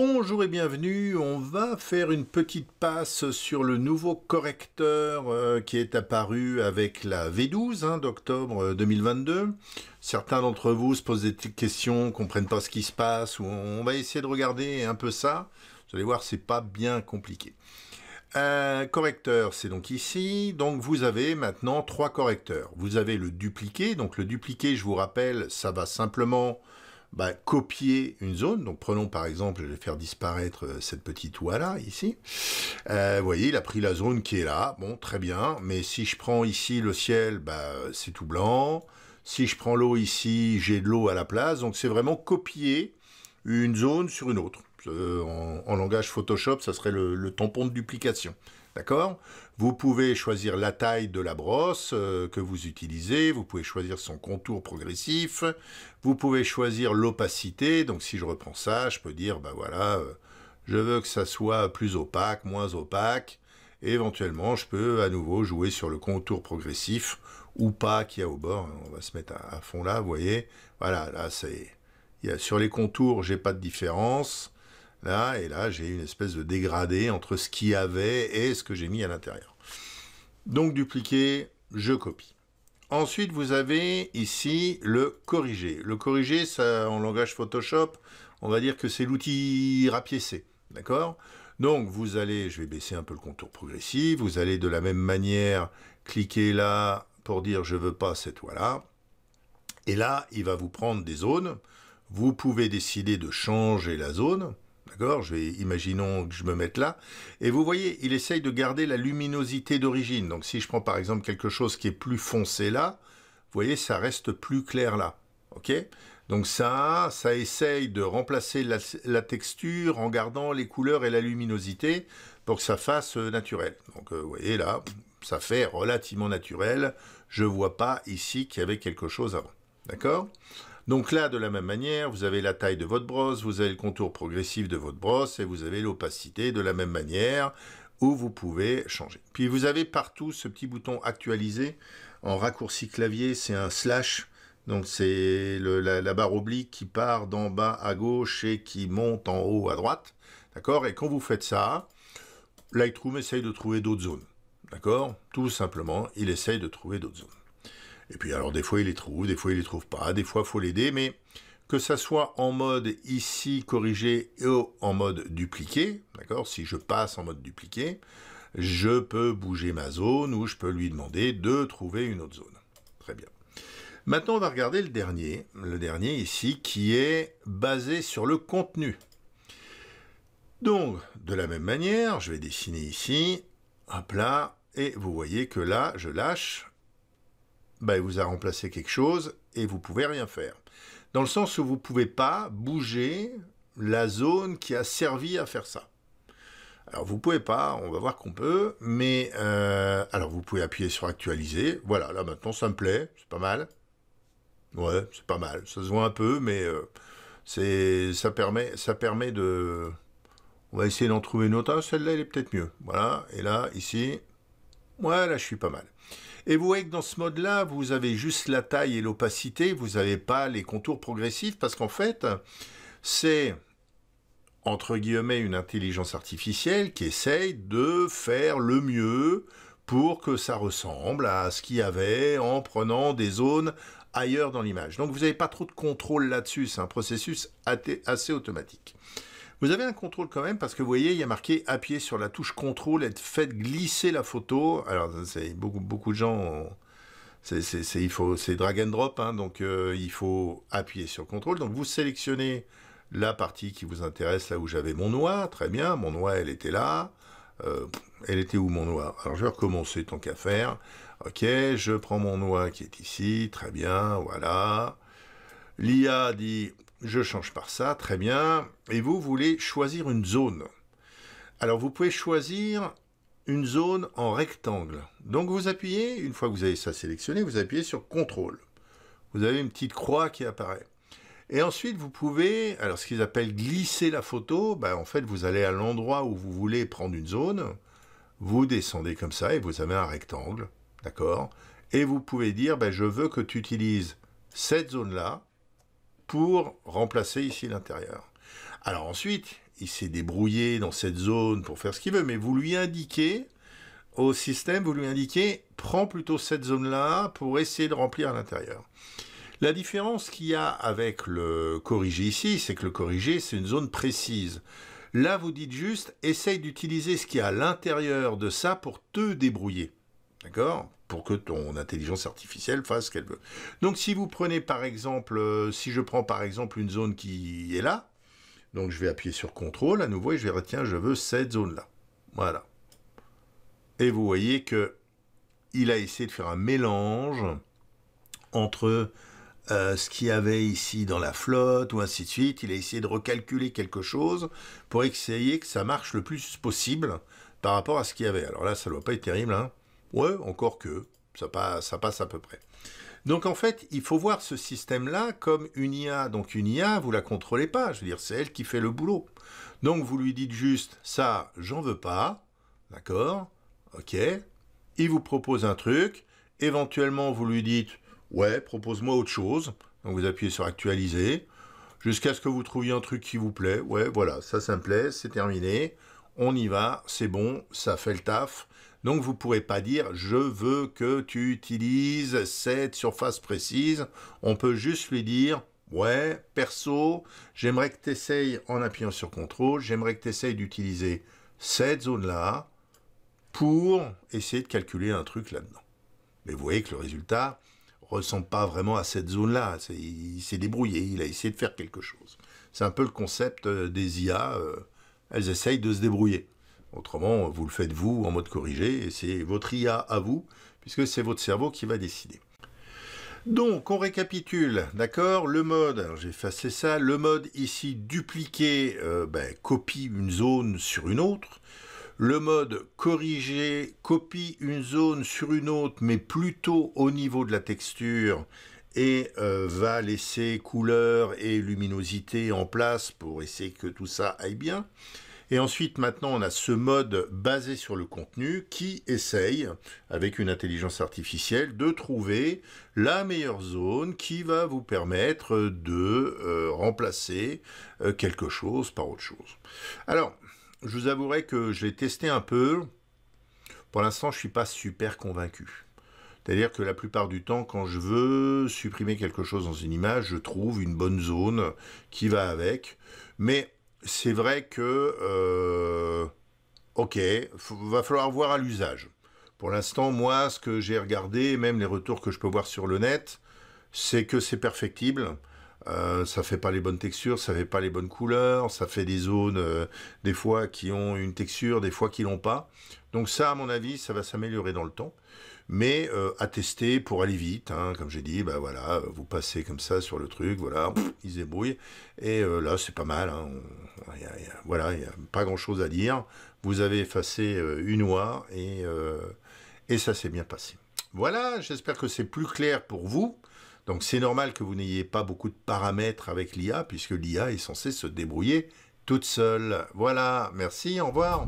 Bonjour et bienvenue, on va faire une petite passe sur le nouveau correcteur euh, qui est apparu avec la V12 hein, d'octobre 2022. Euh, Certains d'entre vous se posent des questions, comprennent pas ce qui se passe, on va essayer de regarder un peu ça. Vous allez voir, c'est pas bien compliqué. Un correcteur, c'est donc ici. Donc vous avez maintenant trois correcteurs. Vous avez le dupliqué. Donc le dupliqué, je vous rappelle, ça va simplement bah, copier une zone. Donc prenons par exemple, je vais faire disparaître euh, cette petite oie là, ici. Euh, vous voyez, il a pris la zone qui est là. Bon, très bien. Mais si je prends ici le ciel, bah, c'est tout blanc. Si je prends l'eau ici, j'ai de l'eau à la place. Donc c'est vraiment copier une zone sur une autre. Euh, en, langage Photoshop, ça serait le tampon de duplication. D'accord Vous pouvez choisir la taille de la brosse euh, que vous utilisez, vous pouvez choisir son contour progressif, vous pouvez choisir l'opacité. Donc si je reprends ça, je peux dire, ben voilà, euh, je veux que ça soit plus opaque, moins opaque. éventuellement, je peux à nouveau jouer sur le contour progressif ou pas qu'il y a au bord. Hein, on va se mettre à, fond là, vous voyez. Voilà, là, c'est... Sur les contours, j'ai pas de différence. Là, et là, j'ai une espèce de dégradé entre ce qu'il y avait et ce que j'ai mis à l'intérieur. Donc dupliquer, je copie. Ensuite, vous avez ici le corriger. Le corriger, ça, en langage Photoshop, on va dire que c'est l'outil rapiécé. D'accord Donc, vous allez, je vais baisser un peu le contour progressif, vous allez de la même manière cliquer là pour dire je veux pas cette voie-là là Et là, il va vous prendre des zones. Vous pouvez décider de changer la zone. D'accord Je vais, imaginons que je me mette là. Et vous voyez, il essaye de garder la luminosité d'origine. Donc si je prends par exemple quelque chose qui est plus foncé là, vous voyez, ça reste plus clair là. OK Donc ça, ça essaye de remplacer la, texture en gardant les couleurs et la luminosité pour que ça fasse euh, naturel. Donc euh, vous voyez là, ça fait relativement naturel. Je ne vois pas ici qu'il y avait quelque chose avant. D'accord donc là, de la même manière, vous avez la taille de votre brosse, vous avez le contour progressif de votre brosse et vous avez l'opacité de la même manière où vous pouvez changer. Puis vous avez partout ce petit bouton actualiser en raccourci clavier, c'est un slash. Donc c'est la, la barre oblique qui part d'en bas à gauche et qui monte en haut à droite. D'accord Et quand vous faites ça, Lightroom essaye de trouver d'autres zones. D'accord Tout simplement, il essaye de trouver d'autres zones. Et puis alors des fois il les trouve, des fois il les trouve pas, des fois faut l'aider, mais que ça soit en mode ici corrigé ou en mode dupliqué, d'accord Si je passe en mode dupliqué, je peux bouger ma zone ou je peux lui demander de trouver une autre zone. Très bien. Maintenant, on va regarder le dernier, le dernier ici, qui est basé sur le contenu. Donc, de la même manière, je vais dessiner ici, un plat, et vous voyez que là, je lâche il ben, vous a remplacé quelque chose et vous pouvez rien faire. Dans le sens où vous ne pouvez pas bouger la zone qui a servi à faire ça. Alors vous ne pouvez pas, on va voir qu'on peut, mais euh, alors vous pouvez appuyer sur actualiser. Voilà, là maintenant ça me plaît, c'est pas mal. Ouais, c'est pas mal. Ça se voit un peu, mais euh, ça permet ça permet de. On va essayer d'en trouver une autre. Ah, celle-là elle est peut-être mieux. Voilà, et là ici, ouais là je suis pas mal. Et vous voyez que dans ce mode-là, vous avez juste la taille et l'opacité, vous n'avez pas les contours progressifs, parce qu'en fait, c'est entre guillemets une intelligence artificielle qui essaye de faire le mieux pour que ça ressemble à ce qu'il y avait en prenant des zones ailleurs dans l'image. Donc vous n'avez pas trop de contrôle là-dessus, c'est un processus assez automatique. Vous avez un contrôle quand même parce que vous voyez, il y a marqué appuyer sur la touche contrôle et faites glisser la photo. Alors, c'est beaucoup, beaucoup de gens. C'est, drag and drop, hein, donc euh, il faut appuyer sur contrôle. Donc vous sélectionnez la partie qui vous intéresse, là où j'avais mon noix, très bien, mon noix elle était là, euh, elle était où mon noix Alors je vais recommencer tant qu'à faire, ok, je prends mon noix qui est ici, très bien, voilà. L'IA dit je change par ça, très bien. Et vous voulez choisir une zone. Alors vous pouvez choisir une zone en rectangle. Donc vous appuyez, une fois que vous avez ça sélectionné, vous appuyez sur contrôle. Vous avez une petite croix qui apparaît. Et ensuite, vous pouvez, alors ce qu'ils appellent glisser la photo, ben, en fait, vous allez à l'endroit où vous voulez prendre une zone, vous descendez comme ça et vous avez un rectangle, d'accord Et vous pouvez dire, ben, je veux que tu utilises cette zone-là, pour remplacer ici l'intérieur. Alors ensuite, il s'est débrouillé dans cette zone pour faire ce qu'il veut, mais vous lui indiquez, au système, vous lui indiquez, prends plutôt cette zone-là pour essayer de remplir l'intérieur. La différence qu'il y a avec le corrigé ici, c'est que le corrigé, c'est une zone précise. Là, vous dites juste, essaye d'utiliser ce qu'il y a à l'intérieur de ça pour te débrouiller. D'accord Pour que ton intelligence artificielle fasse ce qu'elle veut. Donc si vous prenez par exemple, euh, si je prends par exemple une zone qui est là, donc je vais appuyer sur CTRL à nouveau et je vais dire je veux cette zone-là. Voilà. Et vous voyez que il a essayé de faire un mélange entre euh, ce qu'il y avait ici dans la flotte ou ainsi de suite. Il a essayé de recalculer quelque chose pour essayer que ça marche le plus possible par rapport à ce qu'il y avait. Alors là, ça ne doit pas être terrible. Hein Ouais, encore que, ça passe, à peu près. Donc en fait, il faut voir ce système-là comme une IA. Donc une IA, vous la contrôlez pas, je veux dire, c'est elle qui fait le boulot. Donc vous lui dites juste, ça, j'en veux pas, d'accord, ok, il vous propose un truc, éventuellement vous lui dites, ouais, propose-moi autre chose, donc vous appuyez sur actualiser, jusqu'à ce que vous trouviez un truc qui vous plaît, ouais, voilà, ça, ça me plaît, c'est terminé, on y va, c'est bon, ça fait le taf, donc vous ne pourrez pas dire je veux que tu utilises cette surface précise. On peut juste lui dire ouais, perso, j'aimerais que tu essayes en appuyant sur contrôle j'aimerais que tu essayes d'utiliser cette zone-là pour essayer de calculer un truc là-dedans. Mais vous voyez que le résultat ressemble pas vraiment à cette zone-là. Il s'est débrouillé, il a essayé de faire quelque chose. C'est un peu le concept euh, des IA, euh, elles essayent de se débrouiller. Autrement, vous le faites vous en mode corrigé, et c'est votre IA à vous, puisque c'est votre cerveau qui va décider. Donc, on récapitule, d'accord Le mode, alors j'ai effacé ça, le mode ici dupliquer, euh, ben, copie une zone sur une autre. Le mode corrigé copie une zone sur une autre, mais plutôt au niveau de la texture, et euh, va laisser couleur et luminosité en place pour essayer que tout ça aille bien. Et ensuite, maintenant, on a ce mode basé sur le contenu qui essaye, avec une intelligence artificielle, de trouver la meilleure zone qui va vous permettre de euh, remplacer euh, quelque chose par autre chose. Alors, je vous avouerai que je l'ai testé un peu. Pour l'instant, je ne suis pas super convaincu. C'est-à-dire que la plupart du temps, quand je veux supprimer quelque chose dans une image, je trouve une bonne zone qui va avec. Mais c'est vrai que, euh, ok, il va falloir voir à l'usage. Pour l'instant, moi, ce que j'ai regardé, même les retours que je peux voir sur le net, c'est que c'est perfectible. Ça euh, ça fait pas les bonnes textures, ça fait pas les bonnes couleurs, ça fait des zones euh, des fois qui ont une texture, des fois qui l'ont pas. Donc ça, à mon avis, ça va s'améliorer dans le temps mais euh, à tester pour aller vite. Hein, comme j'ai dit, ben voilà, euh, vous passez comme ça sur le truc, voilà, ils se Et euh, là, c'est pas mal. Hein, voilà, il n'y a pas grand-chose à dire. Vous avez effacé une oie et, et ça s'est bien passé. Voilà, j'espère que c'est plus clair pour vous. Donc c'est normal que vous n'ayez pas beaucoup de paramètres avec l'IA, puisque l'IA est censée se débrouiller toute seule. Voilà, merci, au revoir.